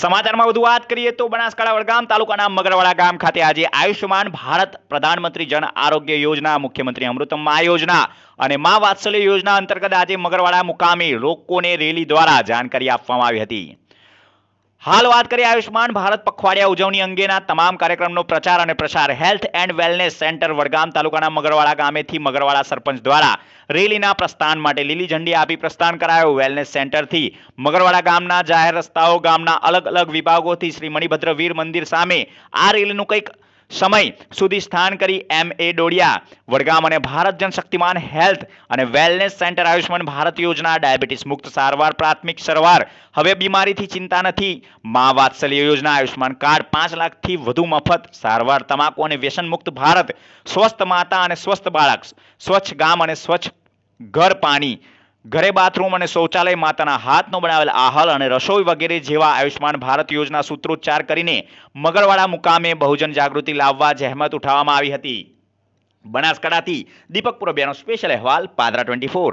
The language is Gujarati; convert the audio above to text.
સમાચારમાં વધુ વાત કરીએ તો બનાસકાંઠા વડગામ તાલુકાના મગરવાડા ગામ ખાતે આજે આયુષ્યમાન ભારત પ્રધાનમંત્રી જન આરોગ્ય યોજના મુખ્યમંત્રી મા યોજના અને મા વાત્સલ્ય યોજના અંતર્ગત આજે મગરવાડા મુકામે લોકોને રેલી દ્વારા જાણકારી આપવામાં આવી હતી હાલ વાત કરીએ આયુષ્યમાન ભારત પખવાડિયા ઉજવણી અંગેના તમામ કાર્યક્રમનો પ્રચાર અને પ્રસાર health and wellness centre Vadgam તાલુકાના મગરવાડા ગામેથી મગરવાડા સરપંચ દ્વારા રેલીના પ્રસ્થાન માટે લીલી ઝંડી આપી પ્રસ્થાન કરાયો વેલનેસ સેન્ટરથી મગરવાડા ગામના જાહેર રસ્તાઓ ગામના અલગ અલગ વિભાગોથી શ્રી મણિભદ્ર વીર મંદિર સામે આ રેલીનું કંઈક સમય સુધી સ્થાન કરી એમ એ ડોડિયા વડગામ અને ભારત જનશક્તિમાન હેલ્થ અને વેલનેસ સેન્ટર આયુષ્યમાન ભારત યોજના ડાયાબિટીસ મુક્ત સારવાર પ્રાથમિક સારવાર હવે બીમારીથી ચિંતા નથી મા વાત્સલ્ય યોજના આયુષ્યમાન કાર્ડ પાંચ લાખથી વધુ મફત સારવાર તમાકુ અને વ્યસન મુક્ત ભારત સ્વસ્થ માતા અને સ્વસ્થ બાળક સ્વચ્છ ગામ અને સ્વચ્છ ઘર પાણી ઘરે બાથરૂમ અને શૌચાલય માતાના હાથનો બનાવેલ આહલ અને રસોઈ વગેરે જેવા આયુષ્યમાન ભારત યોજના સૂત્રોચ્ચાર કરીને મગરવાડા મુકામે બહુજન જાગૃતિ લાવવા જહેમત ઉઠાવવામાં આવી હતી બનાસકાંઠાથી દીપક પુરબિયાનો સ્પેશિયલ અહેવાલ પાદરા ટ્વેન્ટી ફોર